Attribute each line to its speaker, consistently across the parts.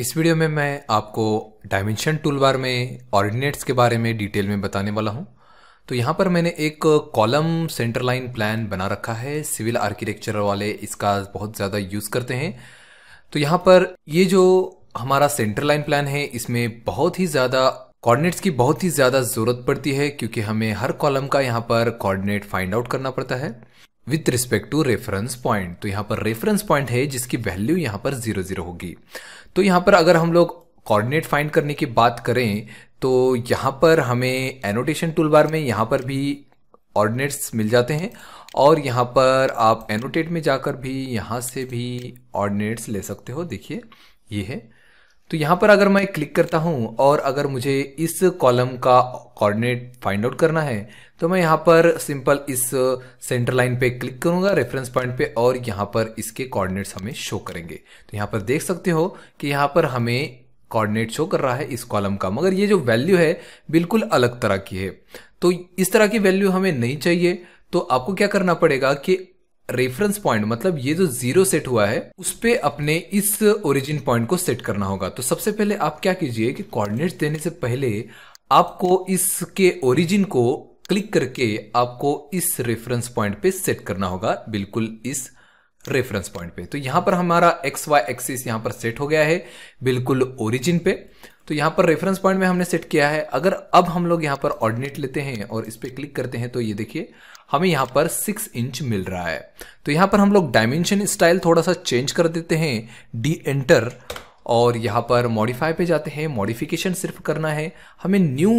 Speaker 1: इस वीडियो में मैं आपको डायमेंशन टूलबार में ऑर्डिनेट्स के बारे में डिटेल में बताने वाला हूं तो यहां पर मैंने एक कॉलम सेंटर लाइन प्लान बना रखा है सिविल आर्किटेक्चर वाले इसका बहुत ज़्यादा यूज़ करते हैं तो यहाँ पर ये जो हमारा सेंटर लाइन प्लान है इसमें बहुत ही ज़्यादा कोऑर्डिनेट्स की बहुत ही ज़्यादा ज़रूरत पड़ती है क्योंकि हमें हर कॉलम का यहाँ पर कोऑर्डिनेट फाइंड आउट करना पड़ता है with respect to reference point तो यहाँ पर रेफरेंस पॉइंट है जिसकी वैल्यू यहाँ पर जीरो जीरो होगी तो यहाँ पर अगर हम लोग कोऑर्डिनेट फाइंड करने की बात करें तो यहाँ पर हमें एनोटेशन टूल बार में यहाँ पर भी ऑर्डिनेट्स मिल जाते हैं और यहाँ पर आप एनोटेट में जाकर भी यहाँ से भी ऑर्डिनेट्स ले सकते हो देखिए ये है तो यहां पर अगर मैं क्लिक करता हूँ और अगर मुझे इस कॉलम का कोऑर्डिनेट फाइंड आउट करना है तो मैं यहाँ पर सिंपल इस सेंटर लाइन पे क्लिक करूंगा रेफरेंस पॉइंट पे और यहाँ पर इसके कोऑर्डिनेट्स हमें शो करेंगे तो यहाँ पर देख सकते हो कि यहाँ पर हमें कोऑर्डिनेट शो कर रहा है इस कॉलम का मगर ये जो वैल्यू है बिल्कुल अलग तरह की है तो इस तरह की वैल्यू हमें नहीं चाहिए तो आपको क्या करना पड़ेगा कि रेफरेंस पॉइंट मतलब ये जो जीरो सेट हुआ है उस पर अपने इस ओरिजिन पॉइंट को सेट करना होगा तो सबसे पहले आप क्या कीजिए कि कोऑर्डिनेट देने से पहले आपको इसके ओरिजिन को क्लिक करके आपको इस रेफरेंस पॉइंट पे सेट करना होगा बिल्कुल इस रेफरेंस पॉइंट पे तो यहां पर हमारा एक्स वाई एक्सिस यहां पर सेट हो गया है बिल्कुल ओरिजिन पे तो यहाँ पर रेफरेंस पॉइंट में हमने सेट किया है अगर अब हम लोग यहाँ पर ऑर्डिनेट लेते हैं और इस पर क्लिक करते हैं तो ये देखिए हमें यहाँ पर सिक्स इंच मिल रहा है तो यहाँ पर हम लोग डायमेंशन स्टाइल थोड़ा सा चेंज कर देते हैं डी एंटर और यहाँ पर मॉडिफाई पे जाते हैं मॉडिफिकेशन सिर्फ करना है हमें न्यू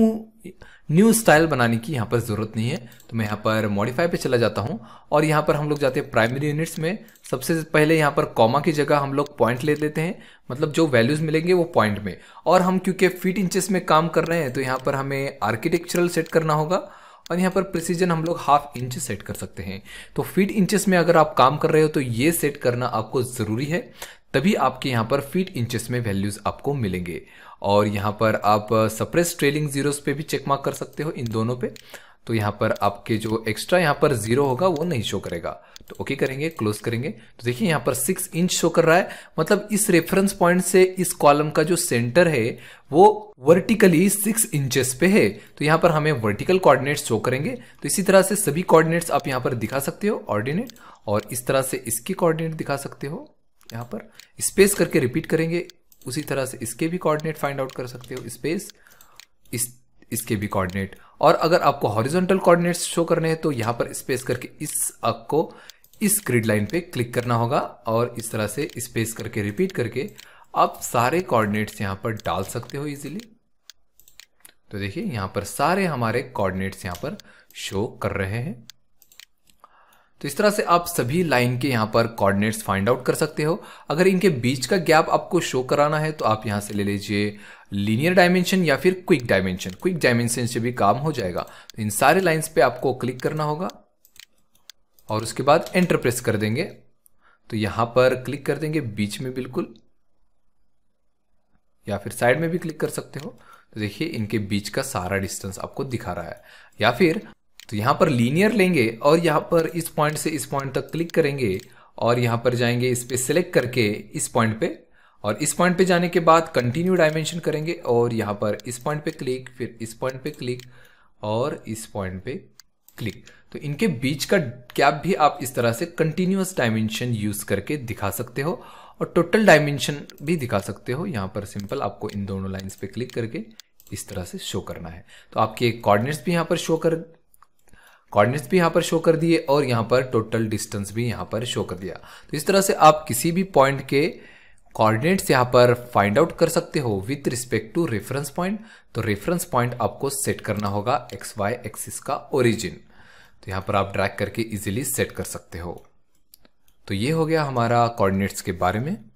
Speaker 1: न्यू स्टाइल बनाने की यहाँ पर ज़रूरत नहीं है तो मैं यहाँ पर मॉडिफाई पे चला जाता हूँ और यहाँ पर हम लोग जाते हैं प्राइमरी यूनिट्स में सबसे पहले यहाँ पर कॉमा की जगह हम लोग पॉइंट ले लेते हैं मतलब जो वैल्यूज़ मिलेंगे वो पॉइंट में और हम क्योंकि फीट इंचेस में काम कर रहे हैं तो यहाँ पर हमें आर्किटेक्चरल सेट करना होगा और यहाँ पर प्रिसीजन हम लोग हाफ इंच सेट कर सकते हैं तो फीट इंचेस में अगर आप काम कर रहे हो तो ये सेट करना आपको ज़रूरी है तभी आपके यहाँ पर फीट इंचेस में वैल्यूज आपको मिलेंगे और यहाँ पर आप सप्रेस ट्रेलिंग जीरोस पे भी चेक मार्क कर सकते हो इन दोनों पे तो यहाँ पर आपके जो एक्स्ट्रा यहाँ पर जीरो होगा वो नहीं शो करेगा तो ओके करेंगे क्लोज करेंगे तो देखिए यहाँ पर सिक्स इंच शो कर रहा है मतलब इस रेफरेंस पॉइंट से इस कॉलम का जो सेंटर है वो वर्टिकली सिक्स इंचेस पे है तो यहाँ पर हमें वर्टिकल कोऑर्डिनेट्स शो करेंगे तो इसी तरह से सभी कोऑर्डिनेट्स आप यहाँ पर दिखा सकते हो ऑर्डिनेट और इस तरह से इसके कोऑर्डिनेट दिखा सकते हो यहाँ पर स्पेस करके रिपीट करेंगे उसी तरह से इसके भी कोऑर्डिनेट फाइंड आउट कर सकते हो स्पेस इस इसके भी कोऑर्डिनेट और अगर आपको हॉरिजॉन्टल कोऑर्डिनेट्स शो करने हैं तो यहाँ पर स्पेस करके इस अक को इस ग्रिड लाइन पे क्लिक करना होगा और इस तरह से स्पेस करके रिपीट करके आप सारे कोऑर्डिनेट्स यहाँ पर डाल सकते हो इजीली तो देखिए यहाँ पर सारे हमारे कोऑर्डिनेट्स यहाँ पर शो कर रहे हैं तो इस तरह से आप सभी लाइन के यहाँ पर कोऑर्डिनेट्स फाइंड आउट कर सकते हो अगर इनके बीच का गैप आपको शो कराना है तो आप यहाँ से ले लीजिए लीनियर डायमेंशन या फिर क्विक डायमेंशन क्विक डायमेंशन से भी काम हो जाएगा तो इन सारे लाइन्स पे आपको क्लिक करना होगा और उसके बाद एंटर प्रेस कर देंगे तो यहाँ पर क्लिक कर देंगे बीच में बिल्कुल या फिर साइड में भी क्लिक कर सकते हो तो देखिए इनके बीच का सारा डिस्टेंस आपको दिखा रहा है या फिर तो यहाँ पर लीनियर लेंगे और यहाँ पर इस पॉइंट से इस पॉइंट तक क्लिक करेंगे और यहाँ पर जाएंगे इस पर सिलेक्ट करके इस पॉइंट पे और इस पॉइंट पे जाने के बाद कंटिन्यू डायमेंशन करेंगे और यहाँ पर इस पॉइंट पे क्लिक फिर इस पॉइंट पे क्लिक और इस पॉइंट पे क्लिक तो इनके बीच का गैप भी आप इस तरह से कंटिन्यूस डायमेंशन यूज करके दिखा सकते हो और टोटल डायमेंशन भी दिखा सकते हो यहाँ पर सिंपल आपको इन दोनों लाइन्स पे क्लिक करके इस तरह से शो करना है तो आपके कोऑर्डिनेट्स भी यहाँ पर शो कर कॉर्डिनेट्स भी यहाँ पर शो कर दिए और यहाँ पर टोटल डिस्टेंस भी यहाँ पर शो कर दिया तो इस तरह से आप किसी भी पॉइंट के कॉर्डिनेट्स यहाँ पर फाइंड आउट कर सकते हो with respect to reference point तो रेफरेंस पॉइंट आपको सेट करना होगा एक्स वाई एक्सिस का ओरिजिन तो यहाँ पर आप ड्रैक करके इजिली सेट कर सकते हो तो ये हो गया हमारा कॉर्डिनेट्स के बारे में